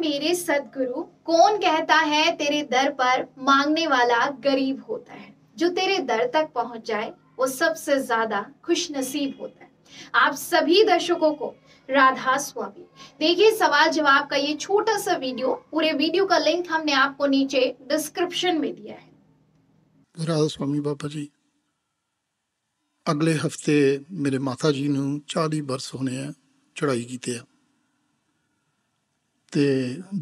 मेरे सदगुरु कौन कहता है तेरे दर पर मांगने वाला गरीब होता है जो तेरे दर तक पहुंच जाए वो सबसे ज्यादा खुश नसीब होता है आप सभी दर्शकों को राधा स्वामी देखिए सवाल जवाब का ये छोटा सा वीडियो पूरे वीडियो का लिंक हमने आपको नीचे डिस्क्रिप्शन में दिया है राधा स्वामी बाबा जी अगले हफ्ते मेरे माता जी ने चाली बरस होने ਆ ਚੜਾਈ ਕੀਤੇ ਆ ਤੇ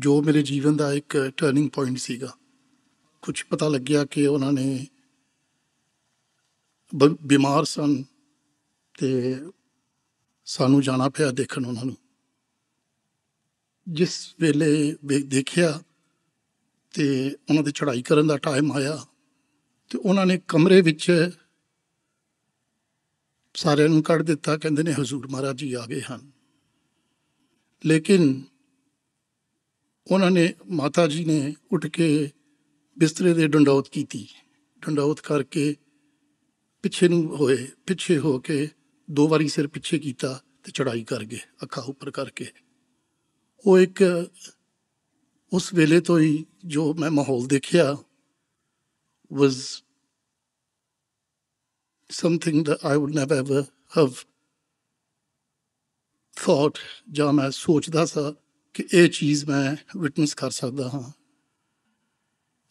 ਜੋ ਮੇਰੇ ਜੀਵਨ ਦਾ ਇੱਕ ਟਰਨਿੰਗ ਪੁਆਇੰਟ ਸੀਗਾ ਕੁਝ ਪਤਾ ਲੱਗਿਆ ਕਿ ਉਹਨਾਂ ਨੇ ਬਿਮਾਰ ਸਨ ਤੇ ਸਾਨੂੰ ਜਾਣਾ ਪਿਆ ਦੇਖਣ ਉਹਨਾਂ ਨੂੰ ਜਿਸ ਵੇਲੇ ਦੇਖਿਆ ਤੇ ਉਹਨਾਂ ਦੇ ਚੜ੍ਹਾਈ ਕਰਨ ਦਾ ਟਾਈਮ ਆਇਆ ਤੇ ਉਹਨਾਂ ਨੇ ਕਮਰੇ ਵਿੱਚ ਸਾਰਿਆਂ ਨੂੰ ਕੱਢ ਦਿੱਤਾ ਕਹਿੰਦੇ ਨੇ ਹਜ਼ੂਰ ਮਹਾਰਾਜ ਜੀ ਆ ਗਏ ਹਨ ਲੇਕਿਨ ਉਹਨਾਂ ਨੇ ਮਾਤਾ ਜੀ ਨੇ ਉੱਠ ਕੇ ਬਿਸਤਰੇ ਦੇ ਡੰਡੌਤ ਕੀਤੀ ਡੰਡੌਤ ਕਰਕੇ ਪਿੱਛੇ ਨੂੰ ਹੋਏ ਪਿੱਛੇ ਹੋ ਕੇ ਦੋ ਵਾਰੀ ਸਿਰ ਪਿੱਛੇ ਕੀਤਾ ਤੇ ਚੜਾਈ ਕਰ ਗਏ ਅੱਖਾਂ ਉੱਪਰ ਕਰਕੇ ਉਹ ਇੱਕ ਉਸ ਵੇਲੇ ਤੋਂ ਹੀ ਜੋ ਮੈਂ ਮਾਹੌਲ ਦੇਖਿਆ was something that I would never have thought ਜਾਂ ਮੈਂ ਸੋਚਦਾ ਸੀ ਕਿ ਇਹ ਚੀਜ਼ ਮੈਂ ਵਿਟਨੈਸ ਕਰ ਸਕਦਾ ਹਾਂ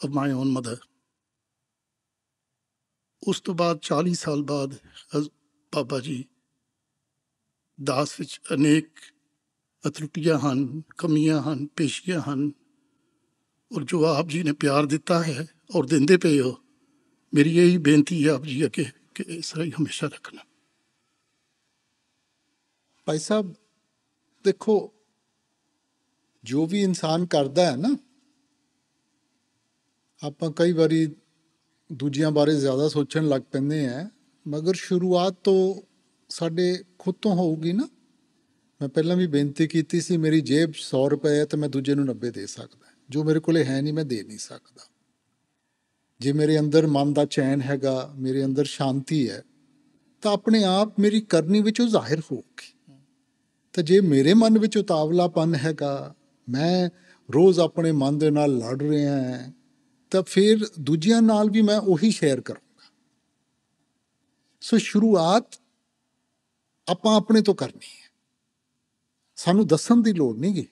ਆਫ ਮਾਈ ਓਨ ਮਦਰ ਉਸ ਤੋਂ ਬਾਅਦ 40 ਸਾਲ ਬਾਅਦ ਬਾਬਾ ਜੀ ਦਾਸ ਵਿੱਚ ਅਨੇਕ ਅਤਰੁਟੀਆਂ ਹਨ ਕਮੀਆਂ ਹਨ ਪੇਸ਼ੀਆਂ ਹਨ ਔਰ ਜੋ ਆਪ ਜੀ ਨੇ ਪਿਆਰ ਦਿੱਤਾ ਹੈ ਔਰ ਦਿੰਦੇ ਪਏ ਹੋ ਮੇਰੀ ਇਹੀ ਬੇਨਤੀ ਹੈ ਆਪ ਜੀ ਅੱਗੇ ਕਿ ਇਸ ਰਹੀ ਹਮੇਸ਼ਾ ਰੱਖਣਾ ਭਾਈ ਸਾਹਿਬ ਦੇਖੋ ਜੋ ਵੀ ਇਨਸਾਨ ਕਰਦਾ ਹੈ ਨਾ ਆਪਾਂ ਕਈ ਵਾਰੀ ਦੂਜਿਆਂ ਬਾਰੇ ਜ਼ਿਆਦਾ ਸੋਚਣ ਲੱਗ ਪੈਂਦੇ ਆ ਮਗਰ ਸ਼ੁਰੂਆਤ ਤੋਂ ਸਾਡੇ ਖੁਦ ਤੋਂ ਹੋਊਗੀ ਨਾ ਮੈਂ ਪਹਿਲਾਂ ਵੀ ਬੇਨਤੀ ਕੀਤੀ ਸੀ ਮੇਰੀ ਜੇਬ 100 ਰੁਪਏ ਹੈ ਤਾਂ ਮੈਂ ਦੂਜੇ ਨੂੰ 90 ਦੇ ਸਕਦਾ ਜੋ ਮੇਰੇ ਕੋਲੇ ਹੈ ਨਹੀਂ ਮੈਂ ਦੇ ਨਹੀਂ ਸਕਦਾ ਜੇ ਮੇਰੇ ਅੰਦਰ ਮਨ ਦਾ ਚੈਨ ਹੈਗਾ ਮੇਰੇ ਅੰਦਰ ਸ਼ਾਂਤੀ ਹੈ ਤਾਂ ਆਪਣੇ ਆਪ ਮੇਰੀ ਕਰਨੀ ਵਿੱਚ ਉਹ ਜ਼ਾਹਿਰ ਹੋਊਗੀ ਤਾਂ ਜੇ ਮੇਰੇ ਮਨ ਵਿੱਚ ਉਤਾਵਲਾਪਨ ਹੈਗਾ ਮੈਂ ਰੋਜ਼ ਆਪਣੇ ਮਨ ਦੇ ਨਾਲ ਲੜ ਰਿਹਾ ਹਾਂ ਤਾਂ ਫਿਰ ਦੂਜਿਆਂ ਨਾਲ ਵੀ ਮੈਂ ਉਹੀ ਸ਼ੇਅਰ ਕਰੂੰਗਾ ਸੋ ਸ਼ੁਰੂਆਤ ਆਪਾਂ ਆਪਣੇ ਤੋਂ ਕਰਨੀ ਹੈ ਸਾਨੂੰ ਦੱਸਣ ਦੀ ਲੋੜ ਨਹੀਂ ਗੀ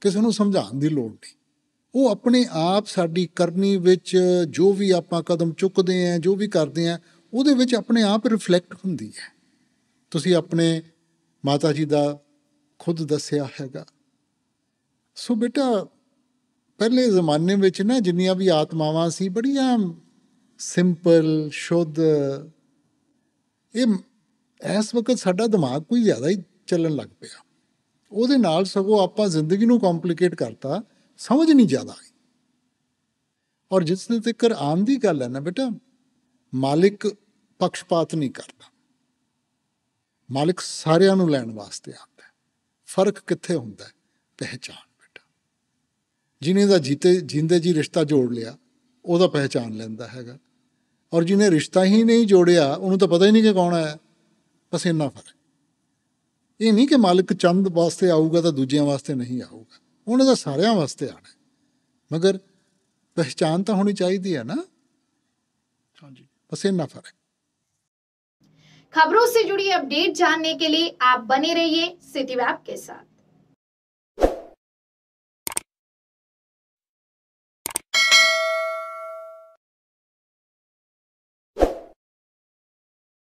ਕਿਸੇ ਨੂੰ ਸਮਝਾਉਣ ਦੀ ਲੋੜ ਨਹੀਂ ਉਹ ਆਪਣੇ ਆਪ ਸਾਡੀ ਕਰਨੀ ਵਿੱਚ ਜੋ ਵੀ ਆਪਾਂ ਕਦਮ ਚੁੱਕਦੇ ਆਂ ਜੋ ਵੀ ਕਰਦੇ ਆਂ ਉਹਦੇ ਵਿੱਚ ਆਪਣੇ ਆਪ ਰਿਫਲੈਕਟ ਹੁੰਦੀ ਹੈ ਤੁਸੀਂ ਆਪਣੇ ਮਾਤਾ ਜੀ ਦਾ ਖੁਦ ਦੱਸਿਆ ਹੈਗਾ ਸੋ ਬੇਟਾ ਪਹਿਲੇ ਜ਼ਮਾਨੇ ਵਿੱਚ ਨਾ ਜਿੰਨੀਆਂ ਵੀ ਆਤਮਾਵਾਂ ਸੀ ਬੜੀਆਂ ਸਿੰਪਲ ਸ਼ੁੱਧ ਇਹ ਇਸ ਵਕਤ ਸਾਡਾ ਦਿਮਾਗ ਕੋਈ ਜ਼ਿਆਦਾ ਹੀ ਚੱਲਣ ਲੱਗ ਪਿਆ ਉਹਦੇ ਨਾਲ ਸਗੋਂ ਆਪਾਂ ਜ਼ਿੰਦਗੀ ਨੂੰ ਕੰਪਲਿਕੇਟ ਕਰਤਾ ਸਮਝ ਨਹੀਂ ਜ਼ਿਆਦਾ ਔਰ ਜਿਸ ਦੇ ਤੱਕ ਆਮ ਦੀ ਗੱਲ ਹੈ ਨਾ ਬੇਟਾ ਮਾਲਿਕ ਪਖਸ਼ਪਾਤ ਨਹੀਂ ਕਰਦਾ ਮਾਲਿਕ ਸਾਰਿਆਂ ਨੂੰ ਲੈਣ ਵਾਸਤੇ ਆਉਂਦਾ ਫਰਕ ਕਿੱਥੇ ਹੁੰਦਾ ਹੈ ਪਹਿਚਾਨ ਜਿਨੇ ਦਾ ਜੀਤੇ ਜਿੰਦੇ ਜੀ ਰਿਸ਼ਤਾ ਜੋੜ ਲਿਆ ਉਹਦਾ ਪਹਿਚਾਨ ਲੈਂਦਾ ਹੈਗਾ ਔਰ ਜਿਨੇ ਰਿਸ਼ਤਾ ਹੀ ਨਹੀਂ ਜੋੜਿਆ ਉਹਨੂੰ ਤਾਂ ਪਤਾ ਹੀ ਨਹੀਂ ਕਿ ਕੌਣ ਆਇਆ ਬਸ ਇੰਨਾ ਫਰਕ ਇਹ ਨਹੀਂ ਕਿ ਮਾਲਕ ਚੰਦ ਵਾਸਤੇ ਆਊਗਾ ਤਾਂ ਦੂਜਿਆਂ ਵਾਸਤੇ ਨਹੀਂ ਆਊਗਾ ਉਹਨਾਂ ਦਾ ਸਾਰਿਆਂ ਵਾਸਤੇ ਆਣਾ ਮਗਰ ਪਹਿਚਾਨ ਤਾਂ ਹੋਣੀ ਚਾਹੀਦੀ ਹੈ ਨਾ ਹਾਂਜੀ ਬਸ ਇੰਨਾ ਫਰਕ खबरों ਸੇ ਜੁੜੀ ਅਪਡੇਟ जानने के लिए आप बने रहिए सिटी ਵੈਬ के साथ